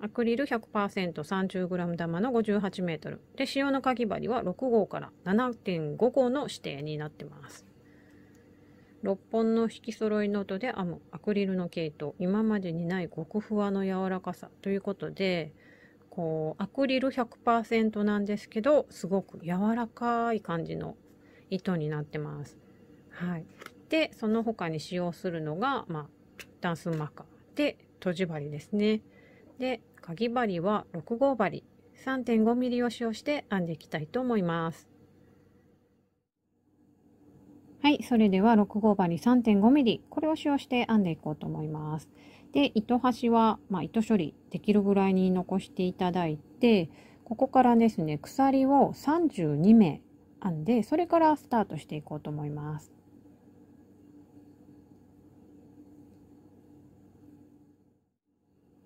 アクリル 100%30g 玉の 58m で使用のかぎ針は6号から7.5号の指定になってます6本の引き揃いの音で編むアクリルの毛糸。今までにない極ふわの柔らかさということでこうアクリル100%なんですけどすごく柔らかい感じの糸になってます。はい、でその他に使用するのが、まあ、ダンスマーカーでとじ針ですね。でかぎ針は6号針 3.5mm を使用して編んでいきたいと思います。はい、それでは6号針 3.5mm これを使用して編んでいこうと思います。で糸端は、まあ、糸処理できるぐらいに残していただいてここからですね鎖を32目編んでそれからスタートしていこうと思います。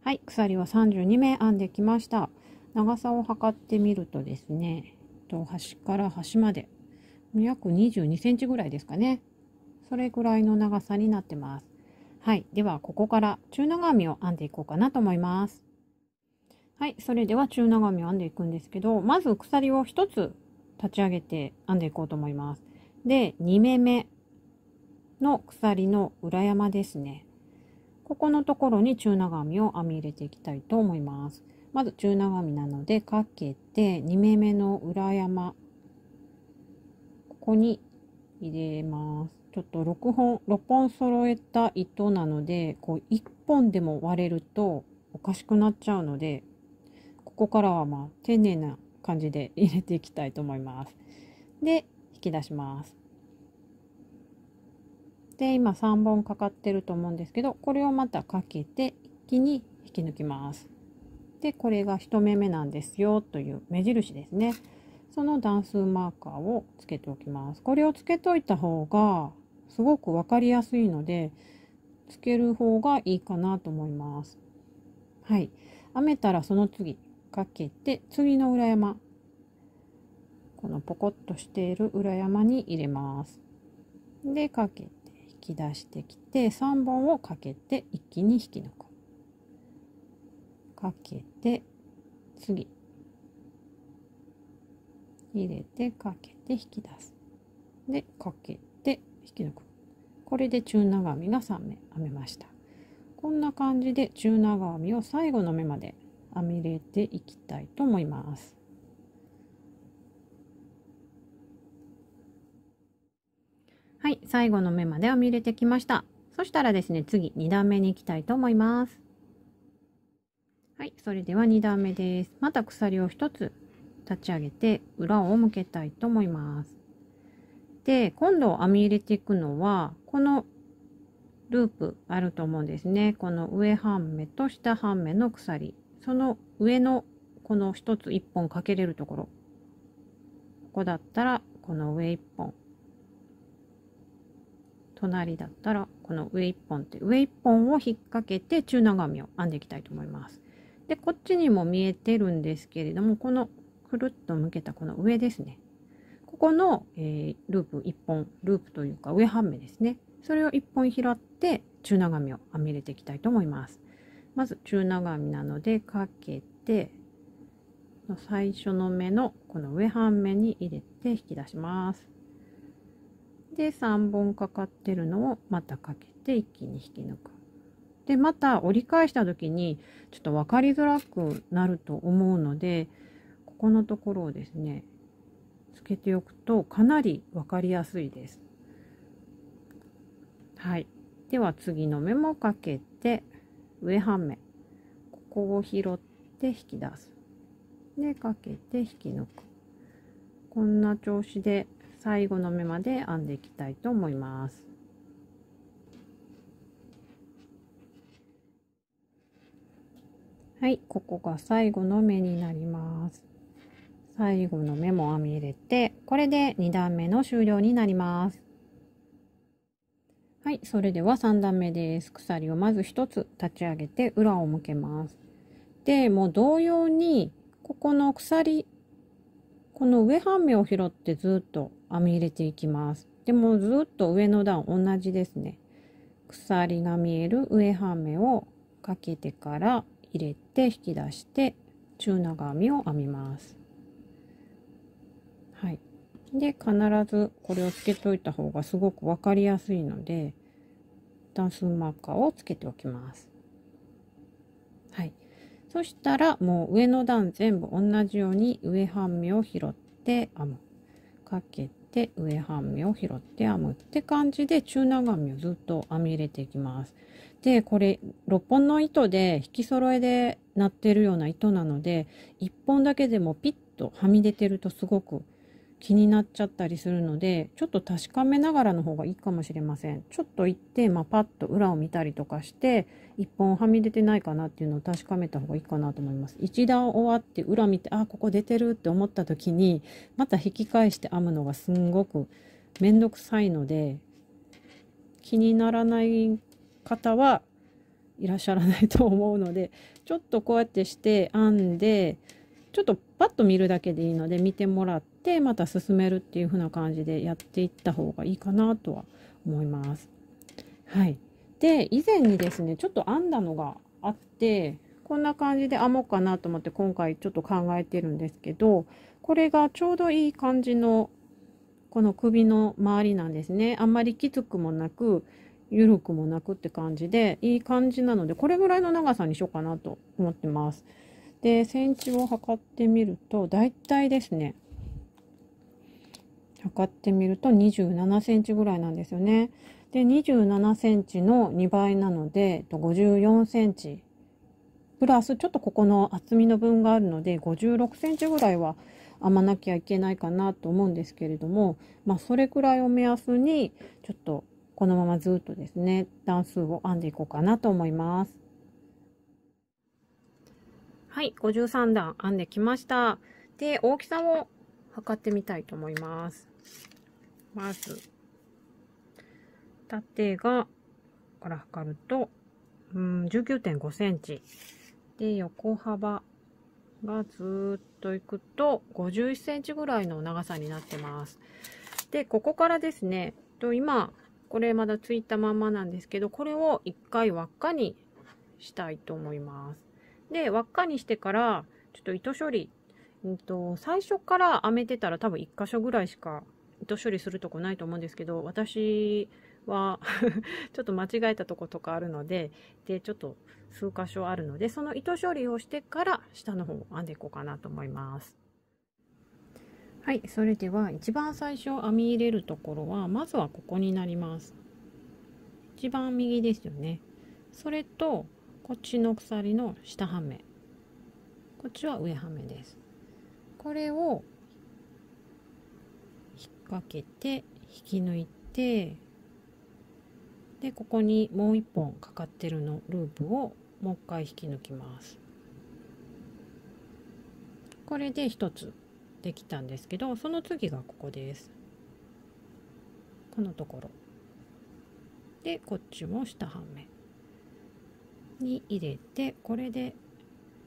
はい鎖は32目編んできました長さを測ってみるとですね端から端まで約22センチぐらいですかねそれぐらいの長さになってますはいではここから中長編みを編んでいこうかなと思いますはいそれでは中長編みを編んでいくんですけどまず鎖を1つ立ち上げて編んでいこうと思いますで2目目の鎖の裏山ですねここのところに中長編みを編み入れていきたいと思います。まず中長編みなのでかけて2目めの裏山ここに入れます。ちょっと6本6本揃えた糸なのでこう1本でも割れるとおかしくなっちゃうのでここからはまあ丁寧な感じで入れていきたいと思います。で引き出します。で今3本かかってると思うんですけどこれをまたかけて一気に引き抜きますでこれが1目目なんですよという目印ですねその段数マーカーをつけておきますこれをつけといた方がすごく分かりやすいのでつける方がいいかなと思いますはい編めたらその次かけて次の裏山このポコッとしている裏山に入れますでかけき出してきて3本をかけて一気に引き抜くかけて次入れてかけて引き出すでかけて引き抜くこれで中長編みが3目編めましたこんな感じで中長編みを最後の目まで編み入れていきたいと思いますはい、最後の目まで編み入れてきました。そしたらですね、次2段目に行きたいと思います。はい、それでは2段目です。また鎖を1つ立ち上げて裏を向けたいと思います。で、今度編み入れていくのは、このループあると思うんですね。この上半目と下半目の鎖。その上のこの1つ1本かけれるところ。ここだったらこの上1本。隣だったらこの上1本って上1本を引っ掛けて中長編みを編んでいきたいと思います。でこっちにも見えてるんですけれどもこのくるっと向けたこの上ですねここの、えー、ループ1本ループというか上半目ですねそれを1本拾って中長編みを編み入れていきたいと思います。まず中長編みなのでかけて最初の目のこの上半目に入れて引き出します。で3本かかってるのをまたかけて一気に引き抜く。でまた折り返した時にちょっと分かりづらくなると思うのでここのところをですねつけておくとかなり分かりやすいです。はい、では次の目もかけて上半目ここを拾って引き出す。でかけて引き抜く。こんな調子で最後の目まで編んでいきたいと思います。はい、ここが最後の目になります。最後の目も編み入れて、これで2段目の終了になります。はい、それでは3段目です。鎖をまず1つ立ち上げて裏を向けます。で、もう同様に、ここの鎖この上半目を拾ってずっと編み入れていきます。でもずっと上の段同じですね。鎖が見える上半目をかけてから入れて引き出して中長編みを編みます。はい。で必ずこれをつけといた方がすごく分かりやすいので段数マーカーをつけておきます。そしたらもう上の段全部同じように上半目を拾って編む。かけて上半目を拾って編むって感じで中長編みをずっと編み入れていきます。でこれ6本の糸で引き揃えでなってるような糸なので1本だけでもピッとはみ出てるとすごく気になっちゃったりするので、ちょっと確かめながらの方がいいかもしれません。ちょっと行って、まあ、パッと裏を見たりとかして、一本はみ出てないかなっていうのを確かめた方がいいかなと思います。一段終わって裏見て、あ、ここ出てるって思った時に、また引き返して編むのがすんごくめんどくさいので、気にならない方はいらっしゃらないと思うので、ちょっとこうやってして編んで、ちょっとパッと見るだけでいいので見てもらって、ってまた進めるっていう風な感じでやっていった方がいいかなとは思います。はい、で以前にですねちょっと編んだのがあってこんな感じで編もうかなと思って今回ちょっと考えてるんですけどこれがちょうどいい感じのこの首の周りなんですねあんまりきつくもなく緩くもなくって感じでいい感じなのでこれぐらいの長さにしようかなと思ってますでセンチを測ってみるとだいたいですね測ってみると27センチぐらいなんですよね。で、27センチの2倍なので、54センチ。プラス、ちょっとここの厚みの分があるので、56センチぐらいは編まなきゃいけないかなと思うんですけれども、まあ、それくらいを目安に、ちょっとこのままずっとですね、段数を編んでいこうかなと思います。はい、53段編んできました。で、大きさを測ってみたいと思います。まず、縦が、から測ると、うん、19.5センチ。で、横幅がずっといくと、51センチぐらいの長さになってます。で、ここからですね、と今、これまだついたまんまなんですけど、これを一回輪っかにしたいと思います。で、輪っかにしてから、ちょっと糸処理んと、最初から編めてたら多分1箇所ぐらいしか糸処理するとこないと思うんですけど、私は ちょっと間違えたとことかあるので、で、ちょっと数箇所あるので、その糸処理をしてから下の方を編んでいこうかなと思います。はい、それでは一番最初編み入れるところは、まずはここになります。一番右ですよね。それと、こっちの鎖の下半目。こっちは上半目です。これを引っ掛けて引き抜いてでここにもう1本かかってるのループをもう1回引き抜きますこれで1つできたんですけどその次がここですこのところでこっちも下半目に入れてこれで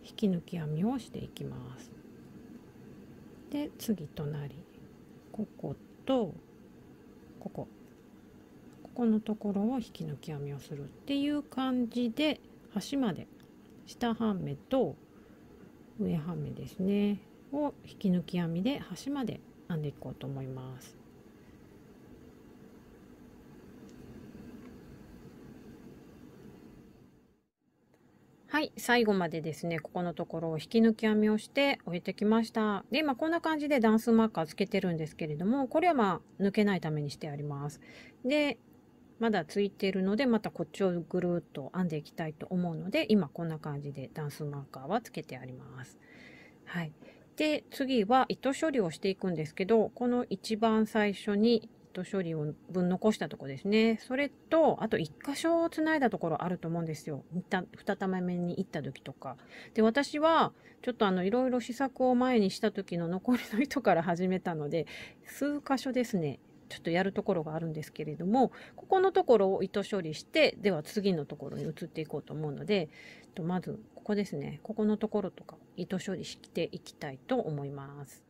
引き抜き編みをしていきますで次隣こことここここのところを引き抜き編みをするっていう感じで端まで下半目と上半目ですねを引き抜き編みで端まで編んでいこうと思います。はい、最後までですね、ここのところを引き抜き編みをして終えてきました。で、今こんな感じで段数マーカーつけてるんですけれども、これはまあ抜けないためにしてあります。で、まだついてるので、またこっちをぐるっと編んでいきたいと思うので、今こんな感じで段数マーカーはつけてあります。はい。で、次は糸処理をしていくんですけど、この一番最初にと処理を分残したとこですね。それと、あと1箇所をつないだところあると思うんですよ。二玉目に行った時とか。で、私は、ちょっとあの、いろいろ試作を前にした時の残りの糸から始めたので、数箇所ですね。ちょっとやるところがあるんですけれども、ここのところを糸処理して、では次のところに移っていこうと思うので、まず、ここですね。ここのところとか、糸処理していきたいと思います。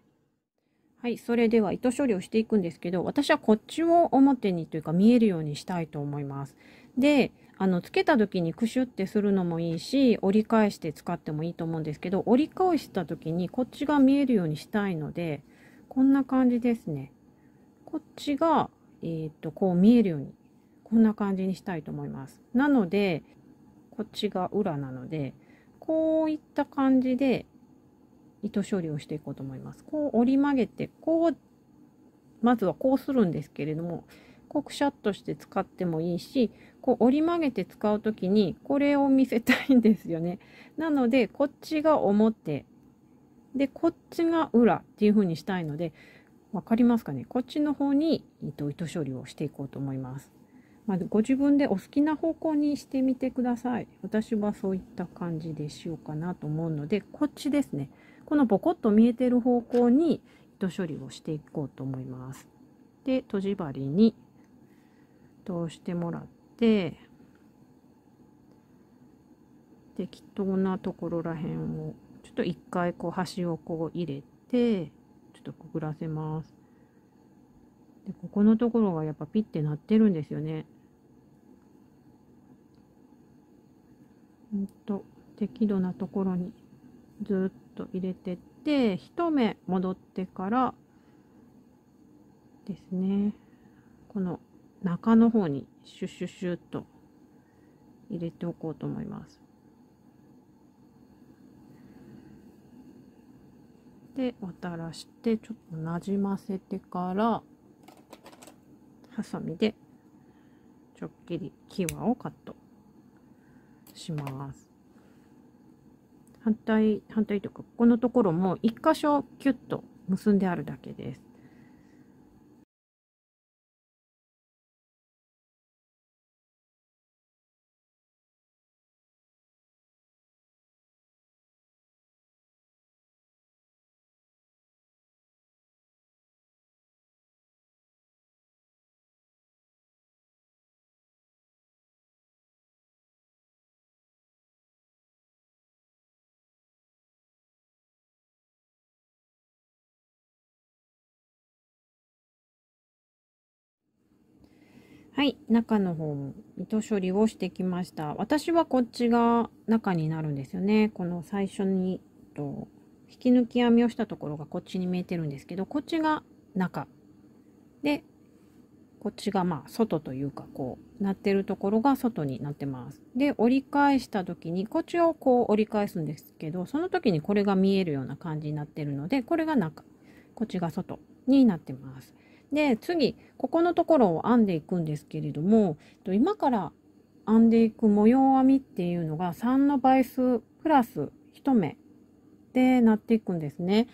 はい、それでは糸処理をしていくんですけど、私はこっちを表にというか見えるようにしたいと思います。で、あの、つけた時にクシュってするのもいいし、折り返して使ってもいいと思うんですけど、折り返した時にこっちが見えるようにしたいので、こんな感じですね。こっちが、えー、っと、こう見えるように、こんな感じにしたいと思います。なので、こっちが裏なので、こういった感じで、糸処理をしていこうと思います。こう折り曲げて、こう、まずはこうするんですけれども、こうくしゃっとして使ってもいいし、こう折り曲げて使う時にこれを見せたいんですよね。なので、こっちが表、で、こっちが裏っていう風にしたいので、分かりますかねこっちの方に、えっと、糸処理をしていこうと思います。まあ、ご自分でお好きな方向にしてみてください。私はそういった感じでしようかなと思うので、こっちですね。このボコッと見えてる方向に糸処理をしていこうと思います。でとじ針に通してもらって適当なところらへんをちょっと一回こう端をこう入れてちょっとくぐらせます。でここのところがやっぱピッてなってるんですよね。んと適度なところにずっと入れてって1目戻ってからですねこの中の方にシュッシュッシュッと入れておこうと思います。で渡らしてちょっとなじませてからハサミでちょっきり際をカットします。反対反対というかここのところも1箇所キュッと結んであるだけですはい、中の方も糸処理をしてきました。私はこっちが中になるんですよね。この最初に、と引き抜き編みをしたところがこっちに見えてるんですけど、こっちが中。で、こっちがまあ外というかこうなってるところが外になってます。で、折り返した時にこっちをこう折り返すんですけど、その時にこれが見えるような感じになってるので、これが中、こっちが外になってます。で次ここのところを編んでいくんですけれども今から編んでいく模様編みっていうのが3の倍数プラス1目でなっていくんですね。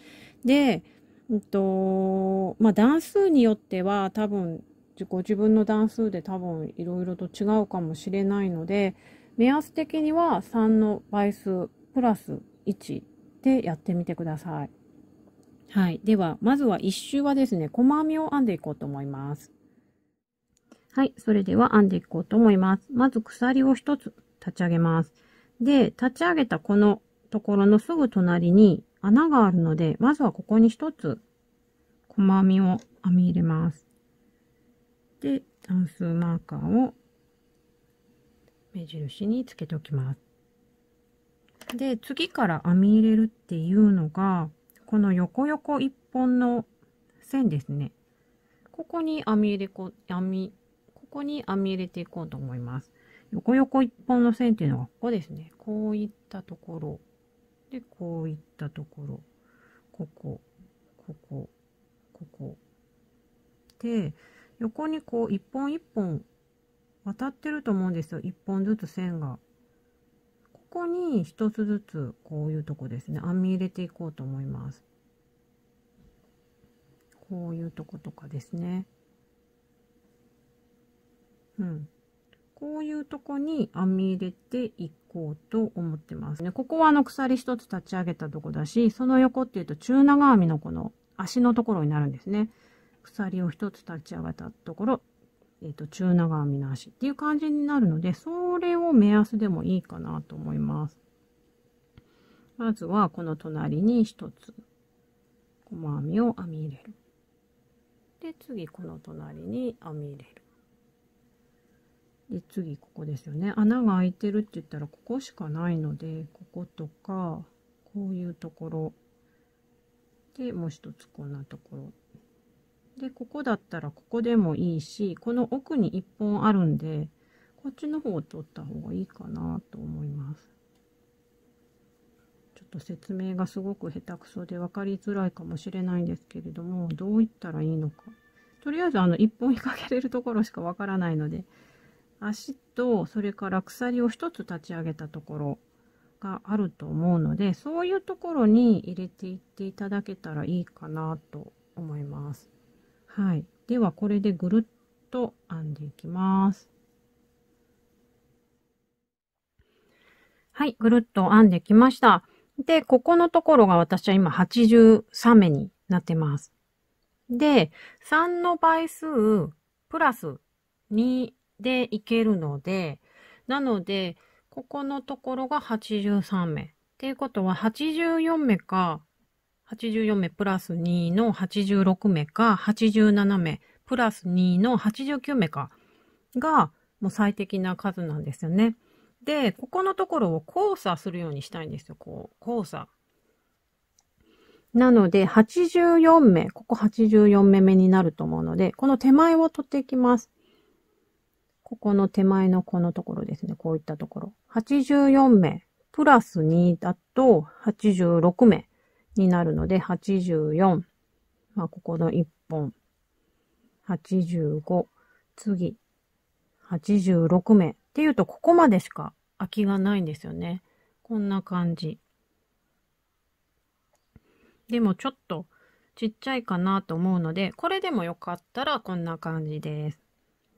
で、えっとまあ、段数によっては多分ご自分の段数で多分いろいろと違うかもしれないので目安的には3の倍数プラス1でやってみてください。はい。では、まずは1周はですね、細編みを編んでいこうと思います。はい。それでは編んでいこうと思います。まず鎖を1つ立ち上げます。で、立ち上げたこのところのすぐ隣に穴があるので、まずはここに1つ細編みを編み入れます。で、段数マーカーを目印につけておきます。で、次から編み入れるっていうのが、この横横1本の線ですねここに編み入れこ編みここに編み入れていこうと思います横横1本の線っていうのはここですねこういったところでこういったところここここここで横にこう一本一本渡ってると思うんですよ一本ずつ線がここに一つずつこういうとこですね編み入れていこうと思いますこういうとことかですねうんこういうとこに編み入れていこうと思ってますねここはあの鎖一つ立ち上げたとこだしその横っていうと中長編みのこの足のところになるんですね鎖を一つ立ち上げたところえっと、中長編みの足っていう感じになるのでそれを目安でもいいかなと思いますまずはこの隣に1つ細編みを編み入れるで次この隣に編み入れるで次ここですよね穴が開いてるって言ったらここしかないのでこことかこういうところでもう一つこんなところで、ここだったらここでもいいし、この奥に1本あるんで、こっちの方を取った方がいいかなと思います。ちょっと説明がすごく下手くそで分かりづらいかもしれないんですけれども、どういったらいいのか。とりあえずあの1本引っ掛けれるところしかわからないので、足とそれから鎖を1つ立ち上げたところがあると思うので、そういうところに入れていっていただけたらいいかなと思います。はい。では、これでぐるっと編んでいきます。はい、ぐるっと編んできました。で、ここのところが私は今83目になってます。で、3の倍数プラス2でいけるので、なので、ここのところが83目。っていうことは84目か84名プラス2の86名か、87名プラス2の89名かが、もう最適な数なんですよね。で、ここのところを交差するようにしたいんですよ。こう、交差。なので、84名、ここ84名目になると思うので、この手前を取っていきます。ここの手前のこのところですね。こういったところ。84名、プラス2だと86名。になるので、84。まあ、ここの1本。85。次。86目。っていうと、ここまでしか空きがないんですよね。こんな感じ。でもちょっとちっちゃいかなと思うので、これでもよかったらこんな感じです。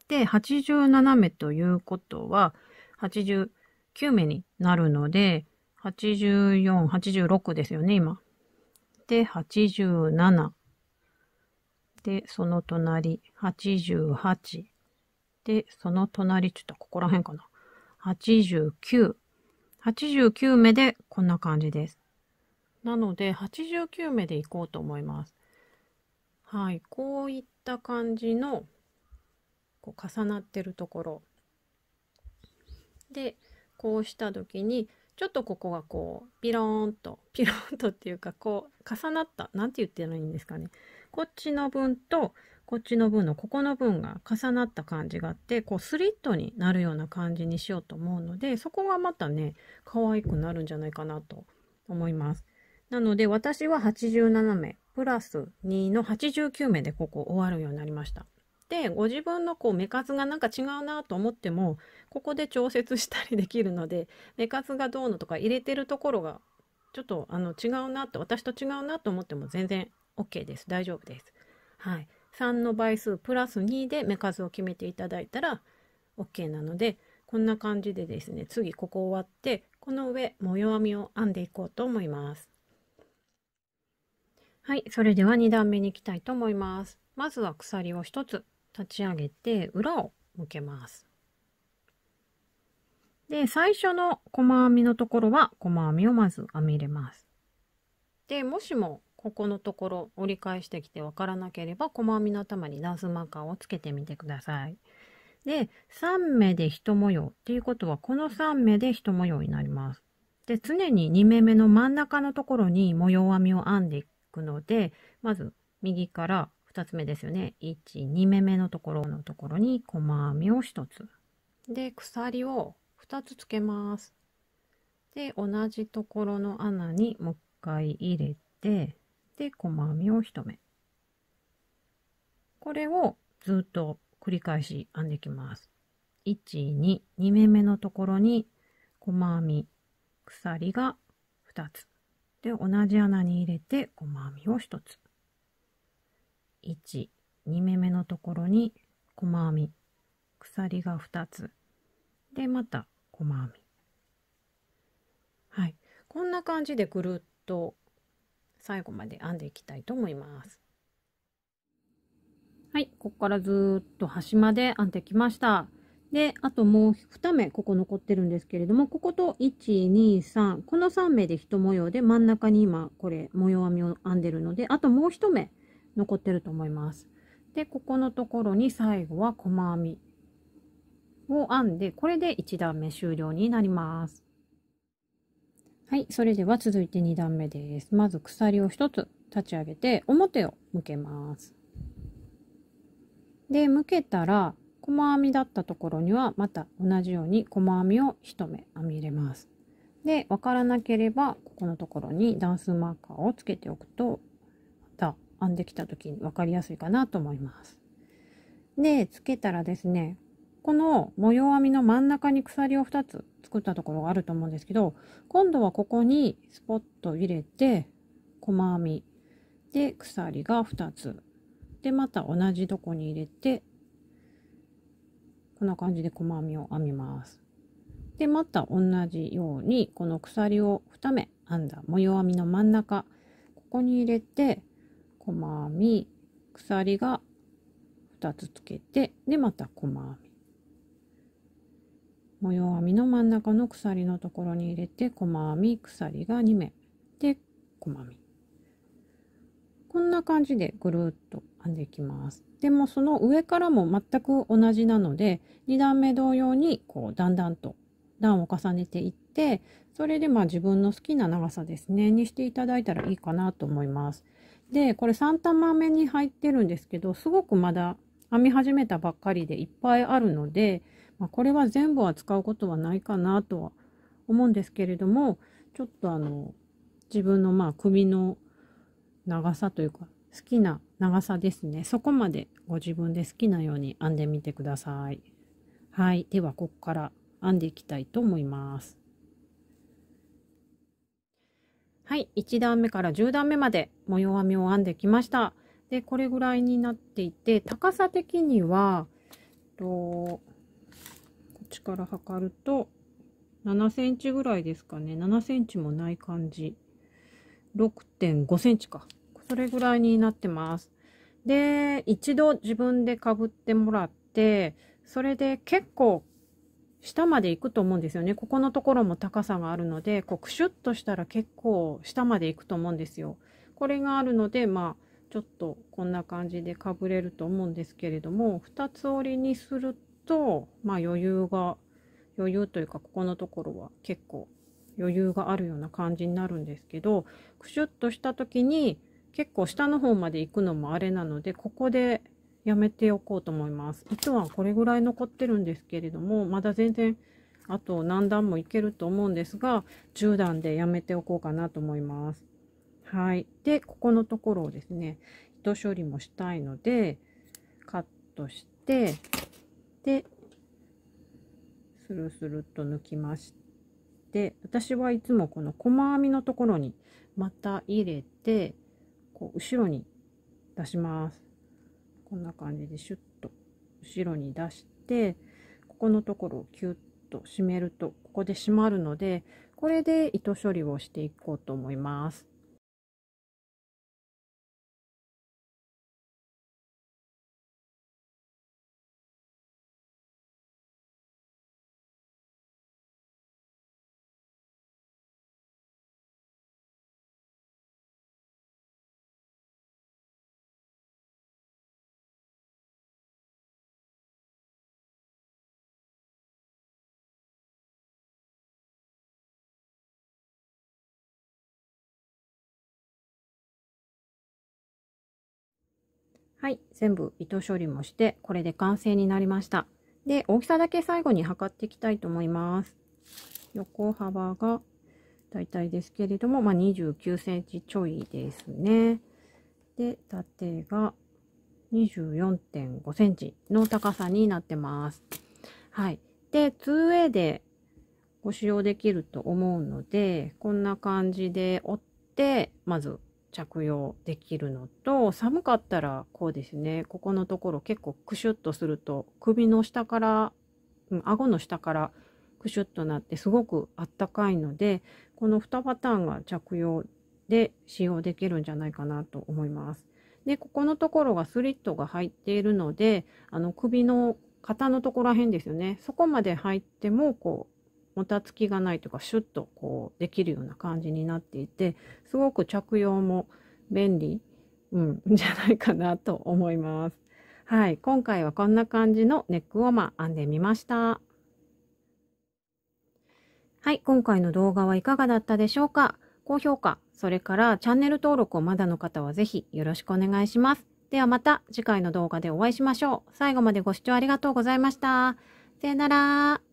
で、87目ということは、89目になるので、84、86ですよね、今。て87。で、その隣、88。で、その隣、ちょっとここら辺かな。89。89目でこんな感じです。なので、89目でいこうと思います。はい、こういった感じのこう重なってるところでこうした時にちょっとここがこうピローンと ピローンとっていうかこう重なった何て言ってるんですかねこっちの分とこっちの分のここの分が重なった感じがあってこうスリットになるような感じにしようと思うのでそこがまたね可愛くなるんじゃないかなと思います。なので私は87名プラス2の89名でここ終わるようになりました。ってご自分のこう目数がなんか違うなと思ってもここで調節したりできるので目数がどうのとか入れてるところがちょっとあの違うなと私と違うなと思っても全然 OK です大丈夫です。はい、3の倍数プラス2で目数を決めていただいたら OK なのでこんな感じでですね次ここ終わってこの上模様編みを編んでいこうと思います。はいそれでは2段目に行きたいと思います。まずは鎖を1つ立ち上げて裏を向けます。で、最初の細編みのところは細編みをまず編み入れます。で、もしもここのところ折り返してきてわからなければ細編みの頭にダンスマーカーをつけてみてください。で、3目で1模様っていうことはこの3目で1模様になります。で、常に2目目の真ん中のところに模様編みを編んでいくので、まず右から2つ目ですよね。1、2目目のところのところに細編みを1つ。で、鎖を2つつけます。で、同じところの穴にもう一回入れて、で、細編みを1目。これをずっと繰り返し編んでいきます。1、2、2目目のところに細編み、鎖が2つ。で、同じ穴に入れて細編みを1つ。1 2目目のところに細編み鎖が2つでまた細編みはいこんな感じでぐるっと最後まで編んでいきたいと思いますはいここからずっと端まで編んできましたであともう2目ここ残ってるんですけれどもここと123この3目で1模様で真ん中に今これ模様編みを編んでるのであともう1目残ってると思います。で、ここのところに最後は細編みを編んで、これで1段目終了になります。はい、それでは続いて2段目です。まず鎖を1つ立ち上げて表を向けます。で、向けたら細編みだったところにはまた同じように細編みを1目編み入れます。で、わからなければここのところにダンスマーカーをつけておくと編んできた時に分かりやすいかなと思います。で、つけたらですね、この模様編みの真ん中に鎖を2つ作ったところがあると思うんですけど、今度はここにスポッと入れて、細編みで鎖が2つ。で、また同じとこに入れて、こんな感じで細編みを編みます。で、また同じように、この鎖を2目編んだ模様編みの真ん中、ここに入れて、細編み鎖が2つつけてでまた細編み模様編みの真ん中の鎖のところに入れて細編み鎖が2目で細編みこんな感じでぐるっと編んでいきますでもその上からも全く同じなので2段目同様にこうだんだんと段を重ねていってそれでまあ自分の好きな長さですねにしていただいたらいいかなと思います。でこれ3玉目に入ってるんですけどすごくまだ編み始めたばっかりでいっぱいあるので、まあ、これは全部は使うことはないかなとは思うんですけれどもちょっとあの自分のまあ首の長さというか好きな長さですねそこまでご自分で好きなように編んでみてくださいはいではここから編んでいきたいと思いますはい1段目から10段目まで模様編みを編んできましたでこれぐらいになっていて高さ的にはとこっちから測ると7センチぐらいですかね7センチもない感じ6.5センチかそれぐらいになってますで一度自分でかぶってもらってそれで結構下まで行くと思うんですよね。ここのところも高さがあるので、こうクシュッとしたら結構下まで行くと思うんですよ。これがあるので、まあ、ちょっとこんな感じでかぶれると思うんですけれども、2つ折りにすると、まあ余裕が、余裕というかここのところは結構余裕があるような感じになるんですけど、クシュッとした時に結構下の方まで行くのもあれなので、ここでやめておこうと思います。糸はこれぐらい残ってるんですけれども、まだ全然あと何段もいけると思うんですが、10段でやめておこうかなと思います。はい。で、ここのところをですね、糸処理もしたいので、カットして、で、スルスルっと抜きまして、私はいつもこの細編みのところにまた入れて、こう後ろに出します。こんな感じでシュッと後ろに出してここのところをキュッと締めるとここで締まるのでこれで糸処理をしていこうと思います。はい、全部糸処理もして、これで完成になりました。で、大きさだけ最後に測っていきたいと思います。横幅がだいたいですけれども、まあ、29センチちょいですね。で、縦が24.5センチの高さになってます。はい。で、2way でご使用できると思うので、こんな感じで折って、まず着用できるのと寒かったらこうですねここのところ結構クシュッとすると首の下から、うん、顎の下からクシュッとなってすごくあったかいのでこの2パターンが着用で使用できるんじゃないかなと思います。でここのところがスリットが入っているのであの首の肩のところら辺ですよねそこまで入ってもこうもたつきがないというかシュッとこうできるような感じになっていてすごく着用も便利、うん、じゃないかなと思います。はい、今回はこんな感じのネックウォーマー編んでみました。はい、今回の動画はいかがだったでしょうか高評価、それからチャンネル登録をまだの方はぜひよろしくお願いします。ではまた次回の動画でお会いしましょう。最後までご視聴ありがとうございました。さよなら。